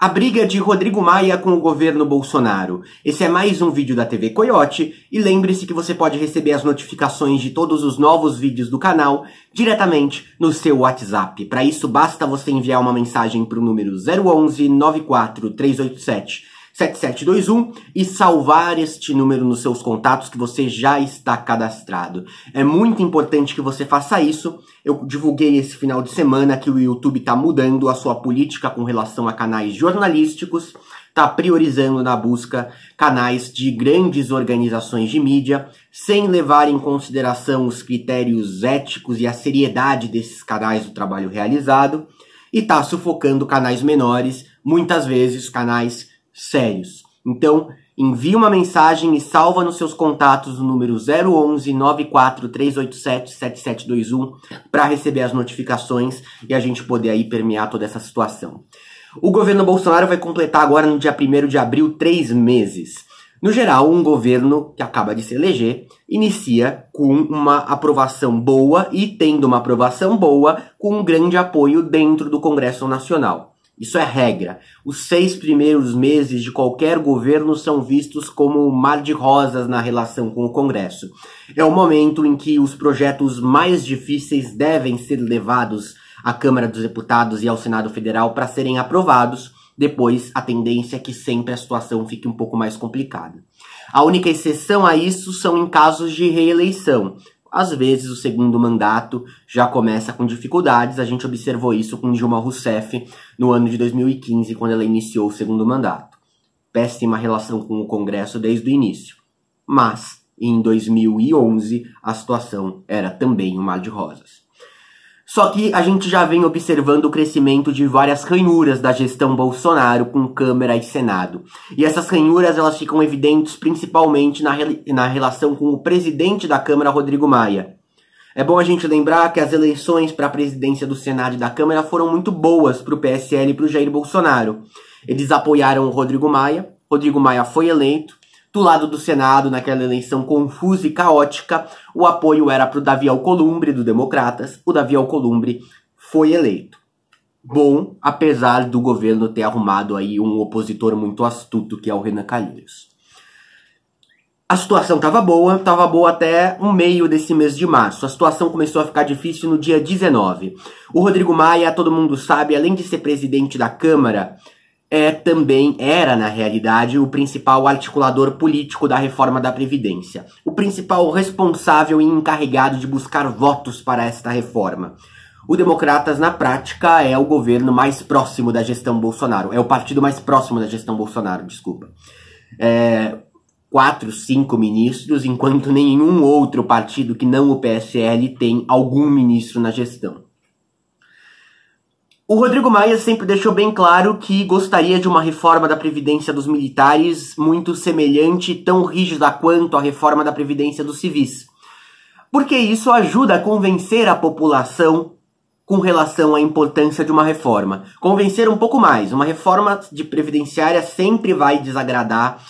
A briga de Rodrigo Maia com o governo Bolsonaro. Esse é mais um vídeo da TV Coyote e lembre-se que você pode receber as notificações de todos os novos vídeos do canal diretamente no seu WhatsApp. Para isso basta você enviar uma mensagem para o número 011 94 7721 e salvar este número nos seus contatos que você já está cadastrado. É muito importante que você faça isso. Eu divulguei esse final de semana que o YouTube está mudando a sua política com relação a canais jornalísticos, está priorizando na busca canais de grandes organizações de mídia, sem levar em consideração os critérios éticos e a seriedade desses canais do trabalho realizado, e está sufocando canais menores, muitas vezes canais sérios. Então, envie uma mensagem e salva nos seus contatos o número 011 7721 para receber as notificações e a gente poder aí permear toda essa situação. O governo Bolsonaro vai completar agora no dia 1 de abril três meses. No geral, um governo que acaba de se eleger inicia com uma aprovação boa e, tendo uma aprovação boa, com um grande apoio dentro do Congresso Nacional. Isso é regra. Os seis primeiros meses de qualquer governo são vistos como um mar de rosas na relação com o Congresso. É o momento em que os projetos mais difíceis devem ser levados à Câmara dos Deputados e ao Senado Federal para serem aprovados. Depois, a tendência é que sempre a situação fique um pouco mais complicada. A única exceção a isso são em casos de reeleição, às vezes, o segundo mandato já começa com dificuldades. A gente observou isso com Dilma Rousseff no ano de 2015, quando ela iniciou o segundo mandato. Péssima relação com o Congresso desde o início. Mas, em 2011, a situação era também um mar de rosas. Só que a gente já vem observando o crescimento de várias ranhuras da gestão Bolsonaro com Câmara e Senado. E essas ranhuras elas ficam evidentes principalmente na, re na relação com o presidente da Câmara, Rodrigo Maia. É bom a gente lembrar que as eleições para a presidência do Senado e da Câmara foram muito boas para o PSL e para o Jair Bolsonaro. Eles apoiaram o Rodrigo Maia, Rodrigo Maia foi eleito, do lado do Senado, naquela eleição confusa e caótica, o apoio era para o Davi Alcolumbre, do Democratas. O Davi Alcolumbre foi eleito. Bom, apesar do governo ter arrumado aí um opositor muito astuto, que é o Renan Calheiros. A situação estava boa, estava boa até o meio desse mês de março. A situação começou a ficar difícil no dia 19. O Rodrigo Maia, todo mundo sabe, além de ser presidente da Câmara, é também era na realidade o principal articulador político da reforma da previdência, o principal responsável e encarregado de buscar votos para esta reforma. O Democratas na prática é o governo mais próximo da gestão Bolsonaro, é o partido mais próximo da gestão Bolsonaro, desculpa. É, quatro, cinco ministros, enquanto nenhum outro partido que não o PSL tem algum ministro na gestão. O Rodrigo Maia sempre deixou bem claro que gostaria de uma reforma da Previdência dos Militares muito semelhante, tão rígida quanto a reforma da Previdência dos Civis. Porque isso ajuda a convencer a população com relação à importância de uma reforma. Convencer um pouco mais. Uma reforma de previdenciária sempre vai desagradar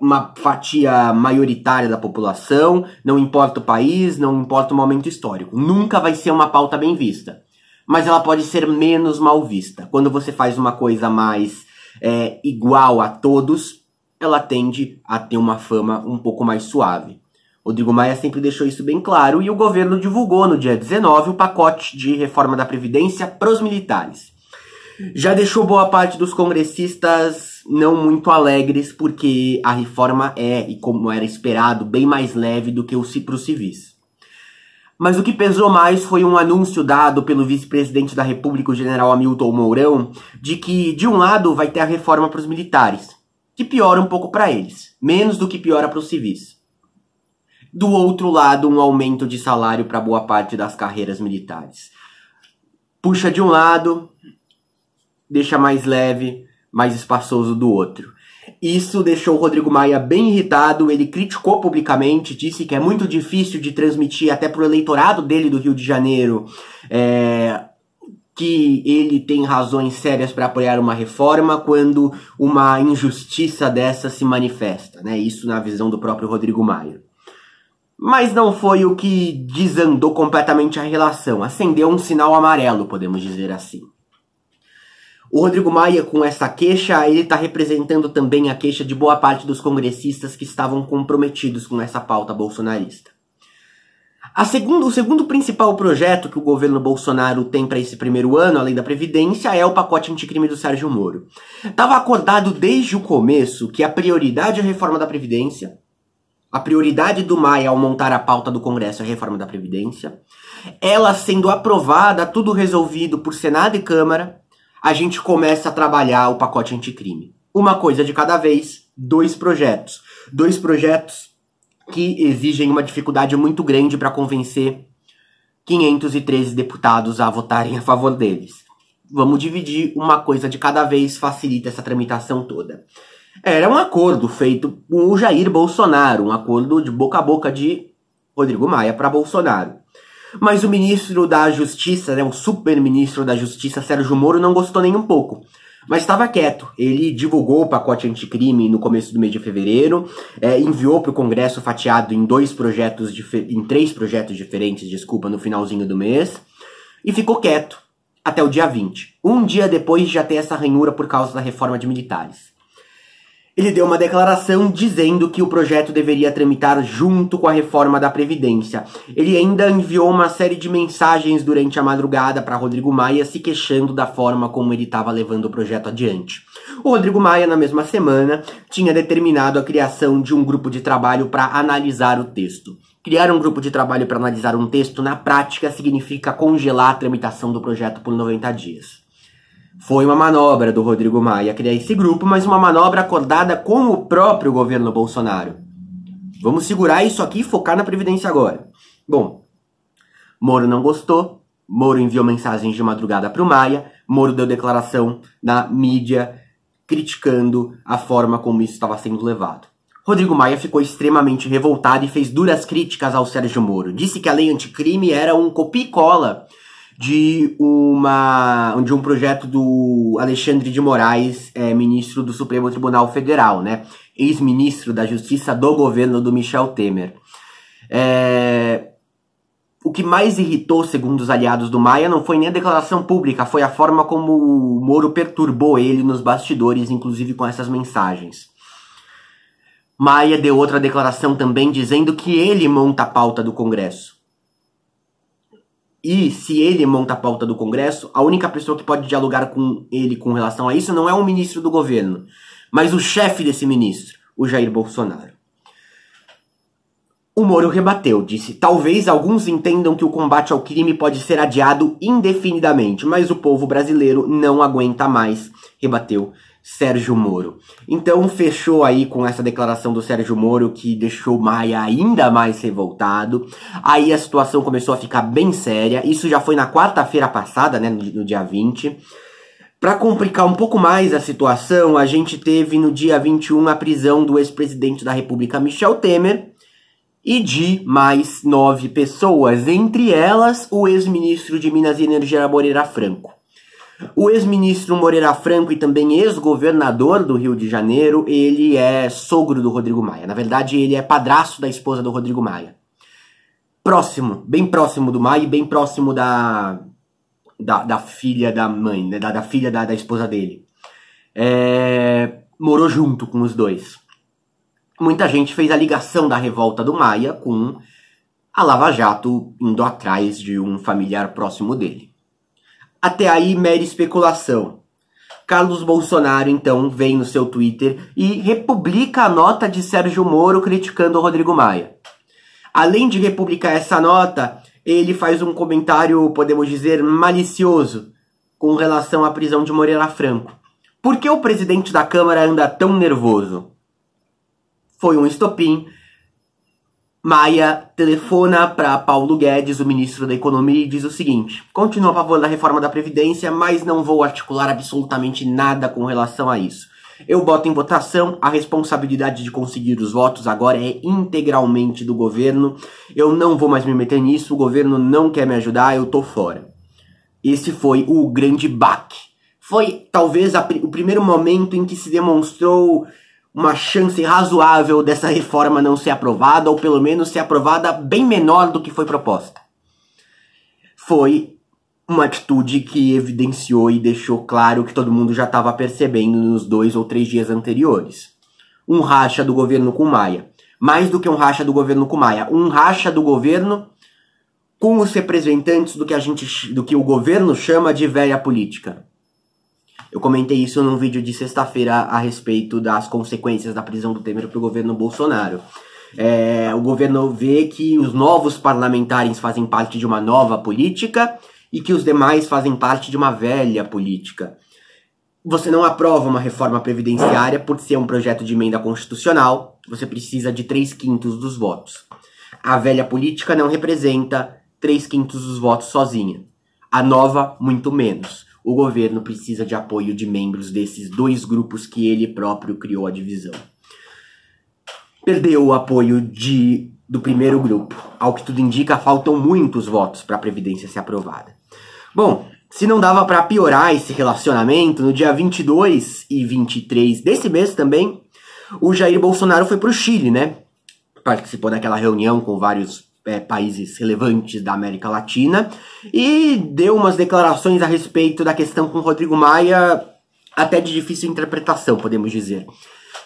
uma fatia maioritária da população, não importa o país, não importa o momento histórico. Nunca vai ser uma pauta bem vista mas ela pode ser menos mal vista. Quando você faz uma coisa mais é, igual a todos, ela tende a ter uma fama um pouco mais suave. Rodrigo Maia sempre deixou isso bem claro e o governo divulgou no dia 19 o pacote de reforma da Previdência para os militares. Já deixou boa parte dos congressistas não muito alegres, porque a reforma é, e como era esperado, bem mais leve do que o para os civis. Mas o que pesou mais foi um anúncio dado pelo vice-presidente da República, o general Hamilton Mourão, de que, de um lado, vai ter a reforma para os militares, que piora um pouco para eles, menos do que piora para os civis. Do outro lado, um aumento de salário para boa parte das carreiras militares. Puxa de um lado, deixa mais leve, mais espaçoso do outro. Isso deixou o Rodrigo Maia bem irritado, ele criticou publicamente, disse que é muito difícil de transmitir até para o eleitorado dele do Rio de Janeiro é, que ele tem razões sérias para apoiar uma reforma quando uma injustiça dessa se manifesta, né? Isso na visão do próprio Rodrigo Maia. Mas não foi o que desandou completamente a relação, acendeu um sinal amarelo, podemos dizer assim. O Rodrigo Maia, com essa queixa, ele está representando também a queixa de boa parte dos congressistas que estavam comprometidos com essa pauta bolsonarista. Segundo, o segundo principal projeto que o governo Bolsonaro tem para esse primeiro ano, além da Previdência, é o pacote anticrime do Sérgio Moro. Estava acordado desde o começo que a prioridade é a reforma da Previdência, a prioridade do Maia ao montar a pauta do Congresso é a reforma da Previdência, ela sendo aprovada, tudo resolvido por Senado e Câmara, a gente começa a trabalhar o pacote anticrime. Uma coisa de cada vez, dois projetos. Dois projetos que exigem uma dificuldade muito grande para convencer 513 deputados a votarem a favor deles. Vamos dividir uma coisa de cada vez, facilita essa tramitação toda. Era um acordo feito com o Jair Bolsonaro, um acordo de boca a boca de Rodrigo Maia para Bolsonaro. Mas o ministro da Justiça, né, o super-ministro da Justiça, Sérgio Moro, não gostou nem um pouco. Mas estava quieto. Ele divulgou o pacote anticrime no começo do mês de fevereiro, é, enviou para o Congresso fatiado em dois projetos, em três projetos diferentes, desculpa, no finalzinho do mês, e ficou quieto até o dia 20. Um dia depois de já ter essa ranhura por causa da reforma de militares. Ele deu uma declaração dizendo que o projeto deveria tramitar junto com a reforma da Previdência. Ele ainda enviou uma série de mensagens durante a madrugada para Rodrigo Maia se queixando da forma como ele estava levando o projeto adiante. O Rodrigo Maia, na mesma semana, tinha determinado a criação de um grupo de trabalho para analisar o texto. Criar um grupo de trabalho para analisar um texto, na prática, significa congelar a tramitação do projeto por 90 dias. Foi uma manobra do Rodrigo Maia criar esse grupo, mas uma manobra acordada com o próprio governo Bolsonaro. Vamos segurar isso aqui e focar na Previdência agora. Bom, Moro não gostou, Moro enviou mensagens de madrugada para o Maia, Moro deu declaração na mídia criticando a forma como isso estava sendo levado. Rodrigo Maia ficou extremamente revoltado e fez duras críticas ao Sérgio Moro. Disse que a lei anticrime era um copicola. cola de, uma, de um projeto do Alexandre de Moraes, é, ministro do Supremo Tribunal Federal, né? ex-ministro da Justiça do governo do Michel Temer. É, o que mais irritou, segundo os aliados do Maia, não foi nem a declaração pública, foi a forma como o Moro perturbou ele nos bastidores, inclusive com essas mensagens. Maia deu outra declaração também dizendo que ele monta a pauta do Congresso. E se ele monta a pauta do Congresso, a única pessoa que pode dialogar com ele com relação a isso não é o ministro do governo, mas o chefe desse ministro, o Jair Bolsonaro. O Moro rebateu, disse: Talvez alguns entendam que o combate ao crime pode ser adiado indefinidamente, mas o povo brasileiro não aguenta mais, rebateu Sérgio Moro. Então fechou aí com essa declaração do Sérgio Moro que deixou Maia ainda mais revoltado. Aí a situação começou a ficar bem séria. Isso já foi na quarta-feira passada, né, no dia 20. Para complicar um pouco mais a situação, a gente teve no dia 21 a prisão do ex-presidente da República Michel Temer e de mais nove pessoas, entre elas o ex-ministro de Minas e Energia Moreira Franco. O ex-ministro Moreira Franco e também ex-governador do Rio de Janeiro, ele é sogro do Rodrigo Maia. Na verdade, ele é padrasto da esposa do Rodrigo Maia. Próximo, bem próximo do Maia e bem próximo da, da, da filha da mãe, né? da, da, filha da, da esposa dele. É, morou junto com os dois. Muita gente fez a ligação da revolta do Maia com a Lava Jato indo atrás de um familiar próximo dele. Até aí, mera especulação. Carlos Bolsonaro, então, vem no seu Twitter e republica a nota de Sérgio Moro criticando o Rodrigo Maia. Além de republicar essa nota, ele faz um comentário, podemos dizer, malicioso com relação à prisão de Moreira Franco. Por que o presidente da Câmara anda tão nervoso? Foi um estopim Maia telefona para Paulo Guedes, o ministro da Economia, e diz o seguinte: continuo a favor da reforma da Previdência, mas não vou articular absolutamente nada com relação a isso. Eu boto em votação, a responsabilidade de conseguir os votos agora é integralmente do governo. Eu não vou mais me meter nisso, o governo não quer me ajudar, eu tô fora. Esse foi o grande baque. Foi talvez a, o primeiro momento em que se demonstrou uma chance razoável dessa reforma não ser aprovada, ou pelo menos ser aprovada bem menor do que foi proposta. Foi uma atitude que evidenciou e deixou claro que todo mundo já estava percebendo nos dois ou três dias anteriores. Um racha do governo com Maia. Mais do que um racha do governo com Maia, um racha do governo com os representantes do que a gente do que o governo chama de velha política. Eu comentei isso num vídeo de sexta-feira a respeito das consequências da prisão do Temer para o governo Bolsonaro. É, o governo vê que os novos parlamentares fazem parte de uma nova política e que os demais fazem parte de uma velha política. Você não aprova uma reforma previdenciária por ser um projeto de emenda constitucional, você precisa de 3 quintos dos votos. A velha política não representa 3 quintos dos votos sozinha. A nova, muito menos o governo precisa de apoio de membros desses dois grupos que ele próprio criou a divisão. Perdeu o apoio de, do primeiro grupo. Ao que tudo indica, faltam muitos votos para a Previdência ser aprovada. Bom, se não dava para piorar esse relacionamento, no dia 22 e 23 desse mês também, o Jair Bolsonaro foi para o Chile, né? Participou daquela reunião com vários é, países relevantes da América Latina e deu umas declarações a respeito da questão com Rodrigo Maia, até de difícil interpretação, podemos dizer.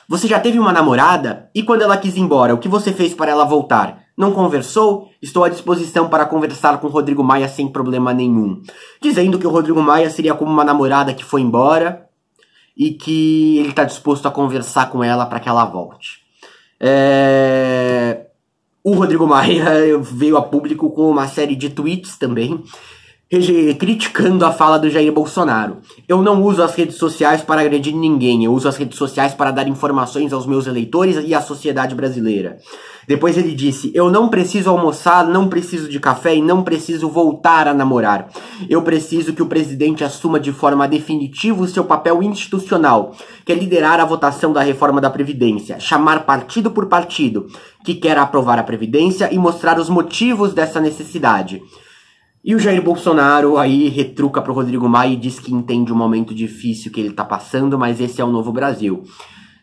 Você já teve uma namorada? E quando ela quis ir embora, o que você fez para ela voltar? Não conversou? Estou à disposição para conversar com Rodrigo Maia sem problema nenhum. Dizendo que o Rodrigo Maia seria como uma namorada que foi embora e que ele está disposto a conversar com ela para que ela volte. É... O Rodrigo Maia veio a público com uma série de tweets também, criticando a fala do Jair Bolsonaro. Eu não uso as redes sociais para agredir ninguém, eu uso as redes sociais para dar informações aos meus eleitores e à sociedade brasileira. Depois ele disse: Eu não preciso almoçar, não preciso de café e não preciso voltar a namorar. Eu preciso que o presidente assuma de forma definitiva o seu papel institucional, que é liderar a votação da reforma da Previdência, chamar partido por partido, que quer aprovar a Previdência e mostrar os motivos dessa necessidade. E o Jair Bolsonaro aí retruca pro Rodrigo Maia e diz que entende o momento difícil que ele está passando, mas esse é o novo Brasil.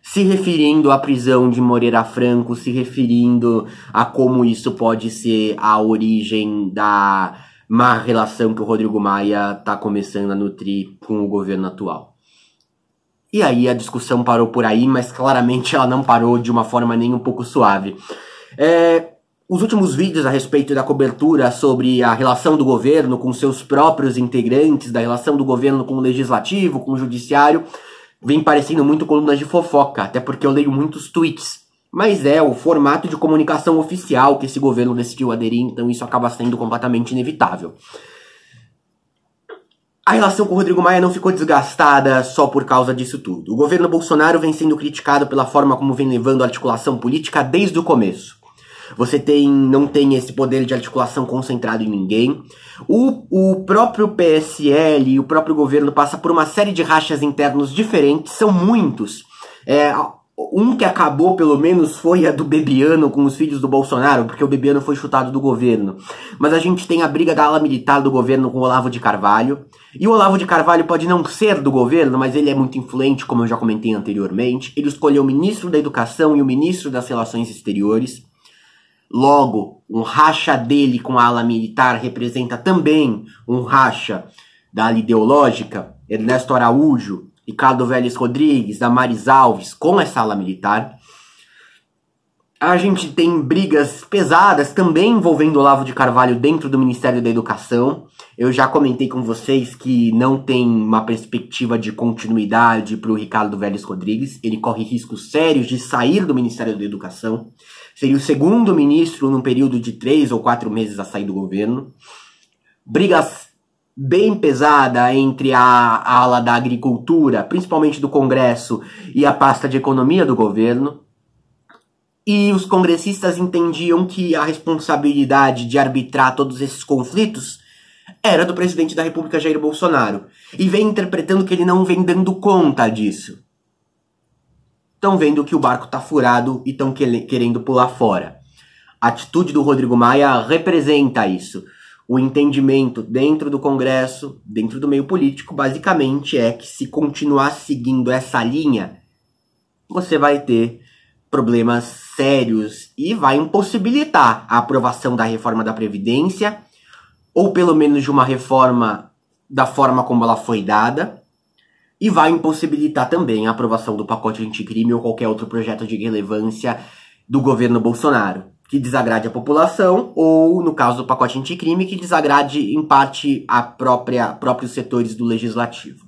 Se referindo à prisão de Moreira Franco, se referindo a como isso pode ser a origem da má relação que o Rodrigo Maia está começando a nutrir com o governo atual. E aí a discussão parou por aí, mas claramente ela não parou de uma forma nem um pouco suave. É, os últimos vídeos a respeito da cobertura sobre a relação do governo com seus próprios integrantes, da relação do governo com o legislativo, com o judiciário, vem parecendo muito colunas de fofoca, até porque eu leio muitos tweets. Mas é o formato de comunicação oficial que esse governo decidiu aderir, então isso acaba sendo completamente inevitável. A relação com o Rodrigo Maia não ficou desgastada só por causa disso tudo. O governo Bolsonaro vem sendo criticado pela forma como vem levando a articulação política desde o começo. Você tem, não tem esse poder de articulação concentrado em ninguém. O, o próprio PSL e o próprio governo passa por uma série de rachas internos diferentes, são muitos. É, um que acabou, pelo menos, foi a do Bebiano com os filhos do Bolsonaro, porque o Bebiano foi chutado do governo. Mas a gente tem a briga da ala militar do governo com o Olavo de Carvalho. E o Olavo de Carvalho pode não ser do governo, mas ele é muito influente, como eu já comentei anteriormente. Ele escolheu o ministro da Educação e o ministro das Relações Exteriores. Logo, um racha dele com a ala militar representa também um racha da ala ideológica. Ernesto Araújo, Ricardo Vélez Rodrigues, Damaris Alves com essa ala militar. A gente tem brigas pesadas também envolvendo Olavo de Carvalho dentro do Ministério da Educação. Eu já comentei com vocês que não tem uma perspectiva de continuidade para o Ricardo Vélez Rodrigues. Ele corre riscos sérios de sair do Ministério da Educação. Seria o segundo ministro num período de três ou quatro meses a sair do governo. Brigas bem pesada entre a, a ala da agricultura, principalmente do Congresso, e a pasta de economia do governo. E os congressistas entendiam que a responsabilidade de arbitrar todos esses conflitos era do presidente da República Jair Bolsonaro. E vem interpretando que ele não vem dando conta disso estão vendo que o barco está furado e estão querendo pular fora. A atitude do Rodrigo Maia representa isso. O entendimento dentro do Congresso, dentro do meio político, basicamente é que se continuar seguindo essa linha, você vai ter problemas sérios e vai impossibilitar a aprovação da reforma da Previdência, ou pelo menos de uma reforma da forma como ela foi dada e vai impossibilitar também a aprovação do pacote anticrime ou qualquer outro projeto de relevância do governo Bolsonaro, que desagrade a população, ou, no caso do pacote anticrime, que desagrade em parte a própria próprios setores do legislativo.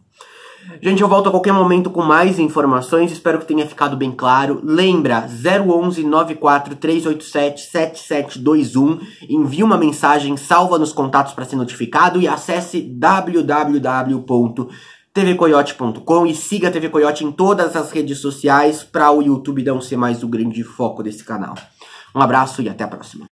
Gente, eu volto a qualquer momento com mais informações, espero que tenha ficado bem claro. Lembra, 011 94 387 7721, envie uma mensagem, salva nos contatos para ser notificado e acesse www tvcoyote.com e siga a TV Coyote em todas as redes sociais para o YouTube não ser mais o grande foco desse canal. Um abraço e até a próxima.